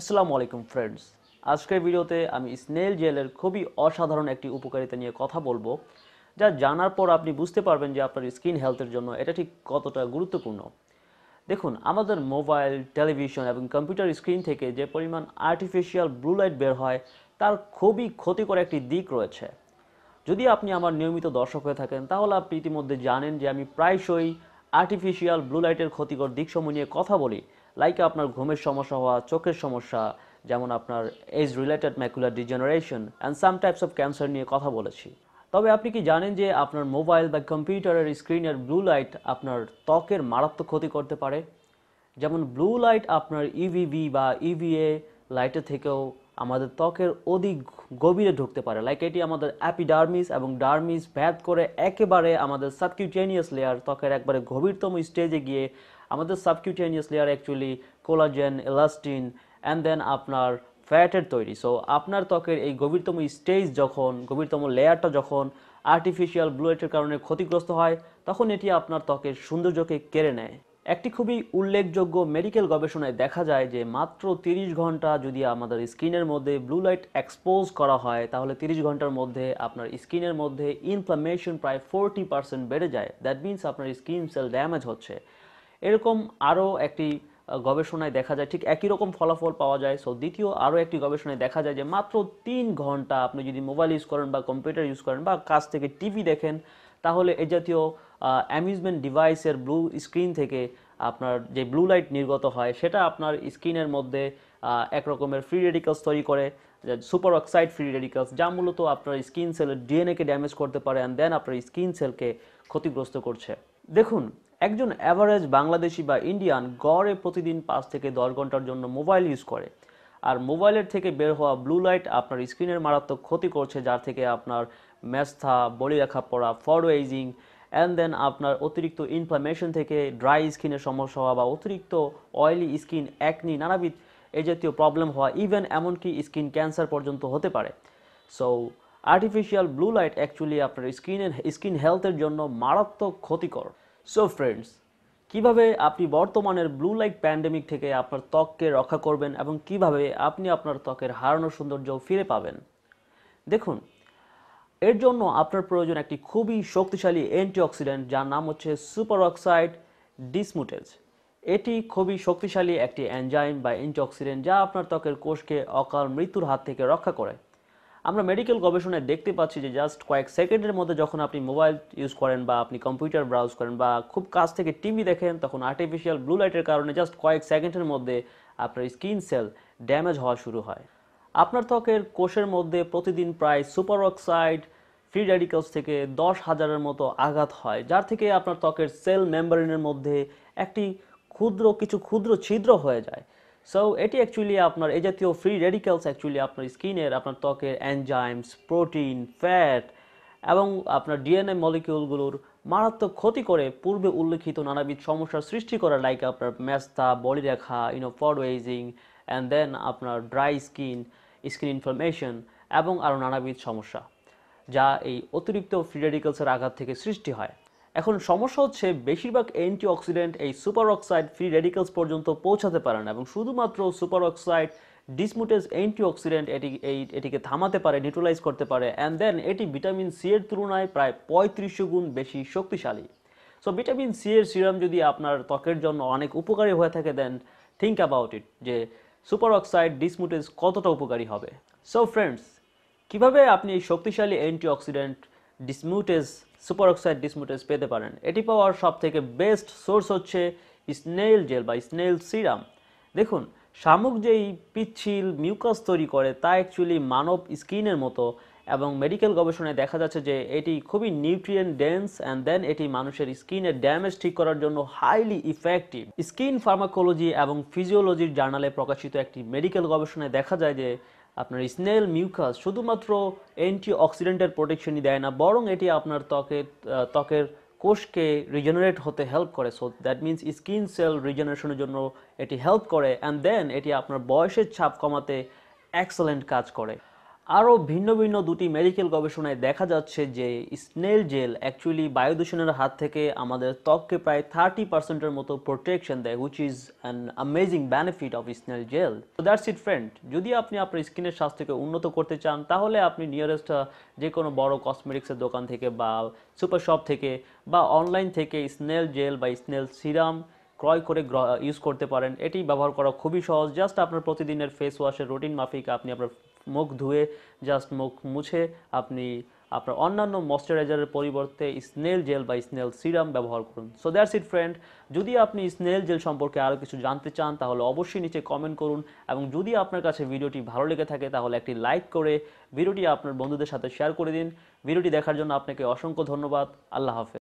আসসালামু আলাইকুম ফ্রেন্ডস আজকের ভিডিওতে আমি স্নেল জেলের খুবই অসাধারণ একটি উপকারিতা নিয়ে কথা বলবো যা জানার পর আপনি বুঝতে পারবেন যে আপনার স্কিন হেলথের জন্য এটা ঠিক কতটা গুরুত্বপূর্ণ দেখুন আমাদের মোবাইল টেলিভিশন এবং কম্পিউটার স্ক্রিন থেকে যে পরিমাণ আর্টিফিশিয়াল ব্লু লাইট বের হয় তার খুবই ক্ষতিকর একটি দিক রয়েছে যদি আপনি আমার নিয়মিত দর্শক হয়ে থাকেন তাহলে আপনি ইতিমধ্যে জানেন যে আমি প্রায়শই আর্টিফিশিয়াল ব্লু লাইটের ক্ষতিকর দিকসমূহ নিয়ে কথা বলি লাইক আপনার ঘুমের সমস্যা হওয়া চোখের সমস্যা যেমন আপনার age related macular degeneration and some types of cancer নিয়ে কথা বলেছি তবে আপনি কি জানেন যে আপনার মোবাইল বা কম্পিউটারের স্ক্রিনের ব্লু লাইট আপনার ত্বকের মারাত্মক ক্ষতি করতে পারে যেমন ব্লু লাইট আপনার ইভিবি e বা ইভিএ e লাইটের থেকেও আমাদের ত্বকের অধিক গভীরে ঢুকতে পারে লাইক এটি আমাদের অ্যাপিডার্মিস এবং ডার্মিস ভেদ করে একেবারে আমাদের সাবকিউটেনিয়াস লেয়ার ত্বকের একবারে গভীরতম স্টেজে গিয়ে আমাদের subcutaneous layer actually collagen elastin and then আপনার ফ্যাটের তৈরি সো আপনার ত্বকের এই গভীরতম স্টেজ যখন গভীরতম লেয়ারটা যখন আর্টিফিশিয়াল ব্লুয়েটের কারণে ক্ষতিগ্রস্ত হয় তখন এটি আপনার ত্বকের সৌন্দর্যকে কেড়ে নেয় একটি খুবই উল্লেখযোগ্য মেডিকেল গবেষণায় দেখা যায় যে মাত্র তিরিশ ঘন্টা যদি আমাদের স্কিনের মধ্যে ব্লু লাইট এক্সপোজ করা হয় তাহলে তিরিশ ঘন্টার মধ্যে আপনার স্কিনের মধ্যে ইনফ্লামেশন প্রায় ফোরটি পার্সেন্ট বেড়ে যায় দ্যাট মিন্স আপনার স্কিন সেল ড্যামেজ হচ্ছে এরকম আরও একটি গবেষণায় দেখা যায় ঠিক একই রকম ফলাফল পাওয়া যায় সো দ্বিতীয় আরও একটি গবেষণায় দেখা যায় যে মাত্র তিন ঘন্টা আপনি যদি মোবাইল ইউজ করেন বা কম্পিউটার ইউজ করেন বা কাজ থেকে টিভি দেখেন তাহলে এ জাতীয় অ্যামিউজমেন্ট ডিভাইসের ব্লু স্ক্রিন থেকে আপনার যে ব্লু লাইট নির্গত হয় সেটা আপনার স্ক্রিনের মধ্যে এক রকমের ফ্রি রেডিকালস তৈরি করে সুপার অক্সাইড ফ্রি রেডিকালস যা মূলত আপনার স্কিন সেলের ডিএনএকে ড্যামেজ করতে পারে অ্যান্ড দেন আপনার স্কিন সেলকে ক্ষতিগ্রস্ত করছে দেখুন একজন অ্যাভারেজ বাংলাদেশি বা ইন্ডিয়ান গড়ে প্রতিদিন পাঁচ থেকে দশ ঘন্টার জন্য মোবাইল ইউজ করে আর মোবাইলের থেকে বের হওয়া ব্লু লাইট আপনার স্ক্রিনের মারাত্মক ক্ষতি করছে যার থেকে আপনার ম্যাস্থা বলি রাখা পড়া ফরওয়েজিং অ্যান্ড দেন আপনার অতিরিক্ত ইনফ্লামেশন থেকে ড্রাই স্কিনের সমস্যা হওয়া বা অতিরিক্ত অয়েলি স্কিন অ্যাকনি নানাবিধ এ জাতীয় প্রবলেম হওয়া ইভেন এমনকি স্কিন ক্যান্সার পর্যন্ত হতে পারে so artificial blue light actually আপনার স্কিনের স্কিন হেলথের জন্য মারাত্মক ক্ষতিকর সো ফ্রেন্ডস কিভাবে আপনি বর্তমানের ব্লু লাইট প্যান্ডেমিক থেকে আপনার ত্বককে রক্ষা করবেন এবং কিভাবে আপনি আপনার ত্বকের হারানোর সৌন্দর্য ফিরে পাবেন দেখুন এর জন্য আপনার প্রয়োজন একটি খুবই শক্তিশালী অ্যান্টিঅক্সিডেন্ট যার নাম হচ্ছে সুপার অক্সাইড ডিসমুটেজ এটি খুবই শক্তিশালী একটি অ্যানজাইম বা অ্যান্টিঅক্সিডেন্ট যা আপনার ত্বকের কোষকে অকাল মৃত্যুর হাত থেকে রক্ষা করে আমরা মেডিকেল গবেষণায় দেখতে পাচ্ছি যে জাস্ট কয়েক সেকেন্ডের মধ্যে যখন আপনি মোবাইল ইউজ করেন বা আপনি কম্পিউটার ব্রাউজ করেন বা খুব কাছ থেকে টিভি দেখেন তখন আর্টিফিশিয়াল ব্লু লাইটের কারণে জাস্ট কয়েক সেকেন্ডের মধ্যে আপনার স্কিন সেল ড্যামেজ হওয়া শুরু হয় আপনার ত্বকের কোষের মধ্যে প্রতিদিন প্রায় সুপার অক্সাইড ফ্রি র্যাডিকালস থেকে দশ হাজারের মতো আঘাত হয় যার থেকে আপনার ত্বকের সেল মেম্বারিনের মধ্যে একটি ক্ষুদ্র কিছু ক্ষুদ্র ছিদ্র হয়ে যায় সো এটি অ্যাকচুয়ালি আপনার এই জাতীয় ফ্রি রেডিক্যালস অ্যাকচুয়ালি আপনার স্কিনের আপনার ত্বকের অ্যানজাইমস প্রোটিন ফ্যাট এবং আপনার ডিএনএ মলিকিউলগুলোর মারাত্মক ক্ষতি করে পূর্বে উল্লেখিত নানাবিধ সমস্যার সৃষ্টি করে লাইক আপনার ম্যাস্তা বডি রেখা you know photoageing and then আপনার ড্রাই স্কিন স্কিন ইনফরমেশন এবং আরও নানাবিধ সমস্যা যা এই অতিরিক্ত ফ্রি রেডিক্যালসের আঘাত থেকে সৃষ্টি হয় এখন সমস্যা হচ্ছে বেশিরভাগ অ্যান্টি অক্সিডেন্ট এই সুপার অক্সাইড ফ্রি রেডিকেলস পর্যন্ত পৌঁছাতে পারে না এবং শুধুমাত্র superoxide dismutase antioxidant এটি এই এটিকে থামাতে পারে নিউট্রালাইজ করতে পারে অ্যান্ড দেন এটি ভিটামিন সি এর তুলনায় প্রায় পঁয়ত্রিশশো গুণ বেশি শক্তিশালী সো ভিটামিন সি এর সিরাম যদি আপনার ত্বকের জন্য অনেক উপকারী হয়ে থাকে দেন থিঙ্ক অ্যাবাউট ইট যে সুপার অক্সাইড ডিসমুটেজ কতটা উপকারী হবে সো ফ্রেন্ডস কিভাবে আপনি এই শক্তিশালী antioxidant dismutase superoxide dismutase পেতে পারেন এটি পাওয়ার সবথেকে বেস্ট সোর্স হচ্ছে স্নেল জেল বা স্নেল সিরাম দেখুন শামুক যেই পিচ্ছিল মিউকাস তৈরি করে তা অ্যাকচুয়ালি মানব স্কিনের মতো এবং মেডিকেল গবেষণায় দেখা যাচ্ছে যে এটি খুবই নিউট্রিয়েন ডেন্স অ্যান্ড দেন এটি মানুষের স্কিনের ড্যামেজ ঠিক করার জন্য হাইলি ইফেক্টিভ স্কিন ফার্মাকোলজি এবং ফিজিওলজির জার্নালে প্রকাশিত একটি মেডিকেল গবেষণায় দেখা যায় যে আপনার স্নেল মিউকাস শুধুমাত্র অ্যান্টি অক্সিডেন্টের প্রোটেকশনই দেয় না বরং এটি আপনার ত্বকের ত্বকের কোষকে রিজেনারেট হতে হেল্প করে so that means skin cell রিজেনারেশনের জন্য এটি হেল্প করে অ্যান্ড দেন এটি আপনার বয়সের ছাপ কমাতে এক্সেলেন্ট কাজ করে আরও ভিন্ন ভিন্ন দুটি মেডিকেল গবেষণায় দেখা যাচ্ছে যে স্নেল জেল অ্যাকচুয়ালি বায়ু দূষণের হাত থেকে আমাদের ত্বককে প্রায় থার্টি পার্সেন্টের মতো প্রোটেকশন দেয় which is an amazing benefit of snail gel তো দ্যাটস ইট ফ্রেন্ড যদি আপনি আপনার স্কিনের স্বাস্থ্যকে উন্নত করতে চান তাহলে আপনি নিয়ারেস্ট যে কোনো বড় কসমেটিক্সের দোকান থেকে বা সুপার শপ থেকে বা অনলাইন থেকে স্নেল জেল বা স্নেল সিরাম ক্রয় করে ইউজ করতে পারেন এটি ব্যবহার করা খুবই সহজ জাস্ট আপনার প্রতিদিনের ফেস ওয়াশের রুটিন মাফিক আপনি আপনার মুখ ধুয়ে জাস্ট মুখ মুছে আপনি আপনার অন্যান্য ময়শ্চারাইজারের পরিবর্তে স্নেল জেল বা স্নেল সিরাম ব্যবহার করুন সো দ্যাটস ইট ফ্রেন্ড যদি আপনি স্নেল জেল সম্পর্কে আরও কিছু জানতে চান তাহলে অবশ্যই নিচে কমেন্ট করুন এবং যদি আপনার কাছে ভিডিওটি ভালো লেগে থাকে তাহলে একটি লাইক করে ভিডিওটি আপনার বন্ধুদের সাথে শেয়ার করে দিন ভিডিওটি দেখার জন্য আপনাকে অসংখ্য ধন্যবাদ আল্লাহ হাফেজ